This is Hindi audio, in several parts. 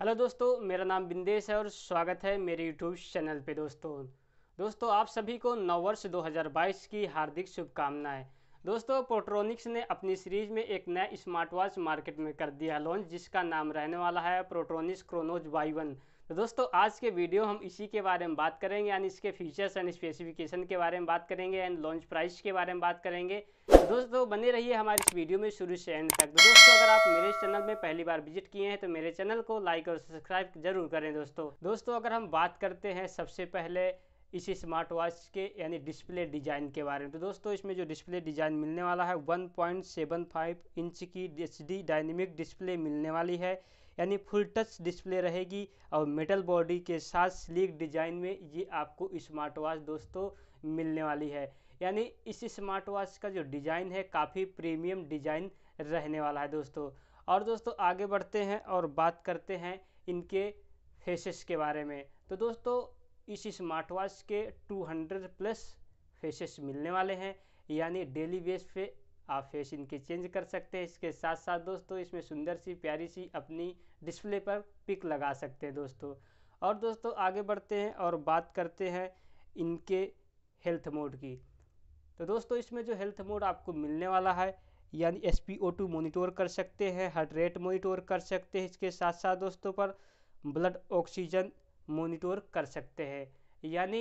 हेलो दोस्तों मेरा नाम बिंदेश है और स्वागत है मेरे यूट्यूब चैनल पे दोस्तों दोस्तों आप सभी को नववर्ष 2022 की हार्दिक शुभकामनाएं दोस्तों प्रोट्रोनिक्स ने अपनी सीरीज में एक नया स्मार्ट वॉच मार्केट में कर दिया लॉन्च जिसका नाम रहने वाला है प्रोट्रोनिक्स क्रोनोज वाई वन तो दोस्तों आज के वीडियो हम इसी के बारे में बात करेंगे यानी इसके फीचर्स एंड स्पेसिफिकेशन के बारे में बात करेंगे एंड लॉन्च प्राइस के बारे में बात करेंगे तो दोस्तों बने रहिए हमारे इस वीडियो में शुरू से एंड तक तो दोस्तों अगर आप मेरे चैनल में पहली बार विजिट किए हैं तो मेरे चैनल को लाइक और सब्सक्राइब जरूर करें दोस्तों दोस्तों अगर हम बात करते हैं सबसे पहले इस स्मार्ट वॉच के यानी डिस्प्ले डिज़ाइन के बारे में तो दोस्तों इसमें जो डिस्प्ले डिज़ाइन मिलने वाला है 1.75 इंच की एच डी डायनेमिक डिस्प्ले मिलने वाली है यानी फुल टच डिस्प्ले रहेगी और मेटल बॉडी के साथ स्लीक डिज़ाइन में ये आपको स्मार्ट वॉच दोस्तों मिलने वाली है यानी इस स्मार्ट वॉच का जो डिज़ाइन है काफ़ी प्रीमियम डिज़ाइन रहने वाला है दोस्तों और दोस्तों आगे बढ़ते हैं और बात करते हैं इनके फेसेस के बारे में तो दोस्तों इस स्मार्ट वॉच के 200 प्लस फेसेस मिलने वाले हैं यानी डेली बेस पे आप फेस इनके चेंज कर सकते हैं इसके साथ साथ दोस्तों इसमें सुंदर सी प्यारी सी अपनी डिस्प्ले पर पिक लगा सकते हैं दोस्तों और दोस्तों आगे बढ़ते हैं और बात करते हैं इनके हेल्थ मोड की तो दोस्तों इसमें जो हेल्थ मोड आपको मिलने वाला है यानी S P O two monitor कर सकते हैं हार्ट रेट मोनिटोर कर सकते हैं इसके साथ साथ दोस्तों पर ब्लड ऑक्सीजन मोनिटोर कर सकते हैं यानी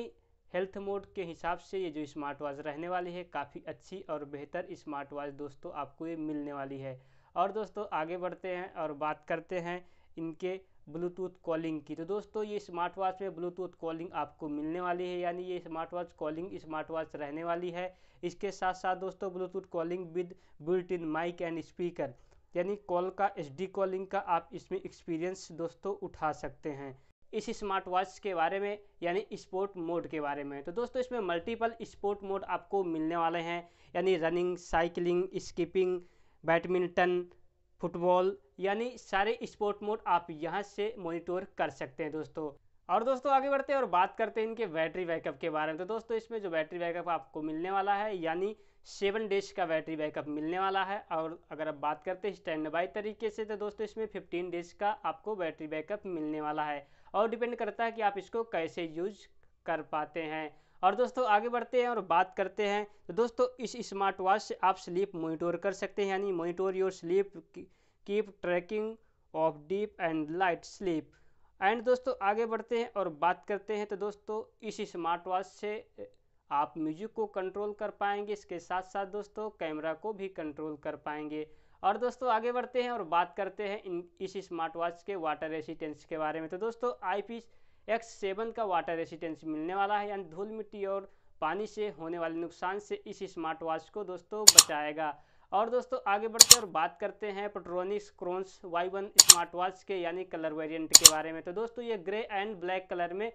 हेल्थ मोड के हिसाब से ये जो स्मार्ट वॉच रहने वाली है काफ़ी अच्छी और बेहतर स्मार्ट वॉच दोस्तों आपको ये मिलने वाली है और दोस्तों आगे बढ़ते हैं और बात करते हैं इनके ब्लूटूथ कॉलिंग की तो दोस्तों ये स्मार्ट वॉच में ब्लूटूथ कॉलिंग आपको मिलने वाली है यानी ये smart watch calling smart watch रहने वाली है इसके साथ साथ दोस्तों Bluetooth calling with built in mic and speaker यानी कॉल का एच कॉलिंग का आप इसमें एक्सपीरियंस दोस्तों उठा सकते हैं इस स्मार्ट वॉच के बारे में यानी स्पोर्ट मोड के बारे में तो दोस्तों इसमें मल्टीपल स्पोर्ट मोड आपको मिलने वाले हैं यानी running cycling skipping badminton football यानी सारे स्पोर्ट मोड आप यहाँ से मोनिटोर कर सकते हैं दोस्तों और दोस्तों आगे बढ़ते हैं और बात करते हैं इनके बैटरी बैकअप के बारे में तो दोस्तों इसमें जो बैटरी बैकअप आपको मिलने वाला है यानी सेवन डेज का बैटरी बैकअप मिलने वाला है और अगर आप बात करते हैं स्टैंड बाई तरीके से तो दोस्तों इसमें फिफ्टीन डेज का आपको बैटरी बैकअप मिलने वाला है और डिपेंड करता है कि आप इसको कैसे यूज कर पाते हैं और दोस्तों आगे बढ़ते हैं और बात करते हैं तो दोस्तों इस स्मार्ट वॉच से आप स्लीप मोनिटोर कर सकते हैं यानी monitor your sleep keep tracking of deep and light sleep एंड दोस्तों आगे बढ़ते हैं और बात करते हैं तो दोस्तों इस स्मार्ट वॉच से आप म्यूजिक को कंट्रोल कर पाएंगे इसके साथ साथ दोस्तों कैमरा को भी कंट्रोल कर पाएंगे और दोस्तों आगे बढ़ते हैं और बात करते हैं इन इस स्मार्ट वॉच के वाटर रेसिटेंस के बारे में तो दोस्तों आई पी एक्स सेवन का वाटर रेसिटेंस मिलने वाला है यानी धूल मिट्टी और पानी से होने वाले नुकसान से इस स्मार्ट वॉच को दोस्तों बचाएगा और दोस्तों आगे बढ़ते और बात करते हैं Petronics Crons Y one smart watch के यानी कलर वेरियंट के बारे में तो दोस्तों ये ग्रे एंड ब्लैक कलर में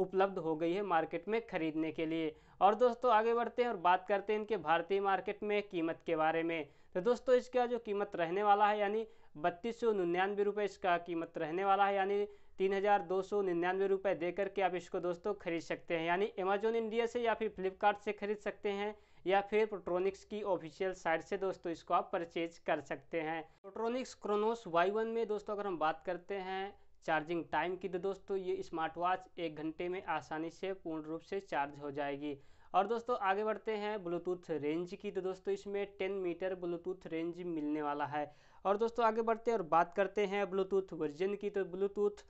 उपलब्ध हो गई है मार्केट में खरीदने के लिए और दोस्तों आगे बढ़ते हैं और बात करते हैं इनके भारतीय मार्केट में कीमत के बारे में तो दोस्तों इसका जो कीमत रहने वाला है यानी बत्तीस सौ निन्यानवे रुपये इसका कीमत रहने वाला है यानी तीन हज़ार दो सौ निन्यानवे रुपये दे करके आप इसको दोस्तों खरीद सकते हैं यानी अमेजोन इंडिया से या फिर फ्लिपकार्ट से खरीद सकते हैं या फिर प्रोट्रॉनिक्स की ऑफिशियल साइट से दोस्तों इसको आप परचेज कर सकते हैं प्रोट्रॉनिक्स क्रोनोस वाई वन में दोस्तों अगर हम बात करते हैं चार्जिंग टाइम की तो दोस्तों ये स्मार्ट वॉच एक घंटे में आसानी से पूर्ण रूप से चार्ज हो जाएगी और दोस्तों आगे बढ़ते हैं ब्लूटूथ रेंज की तो दोस्तों इसमें 10 मीटर ब्लूटूथ रेंज मिलने वाला है और दोस्तों आगे बढ़ते हैं और बात करते हैं ब्लूटूथ वर्जन की तो ब्लूटूथ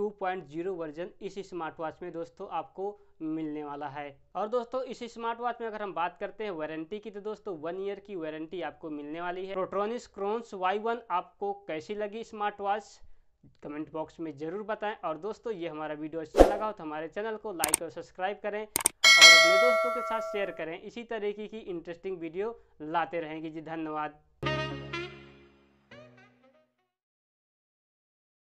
2.0 वर्जन इस स्मार्ट वॉच में दोस्तों आपको मिलने वाला है और दोस्तों इस स्मार्ट वॉच में अगर हम बात करते हैं वारंटी की तो दोस्तों वन ईयर की वारंटी आपको मिलने वाली है प्रोट्रॉनिस क्रोन्स वाई वन आपको कैसी लगी स्मार्ट वॉच कमेंट बॉक्स में ज़रूर बताएं और दोस्तों ये हमारा वीडियो अच्छा लगा हो तो हमारे चैनल को लाइक और सब्सक्राइब करें और अपने दोस्तों के साथ शेयर करें इसी तरीके की इंटरेस्टिंग वीडियो लाते रहेंगे जी धन्यवाद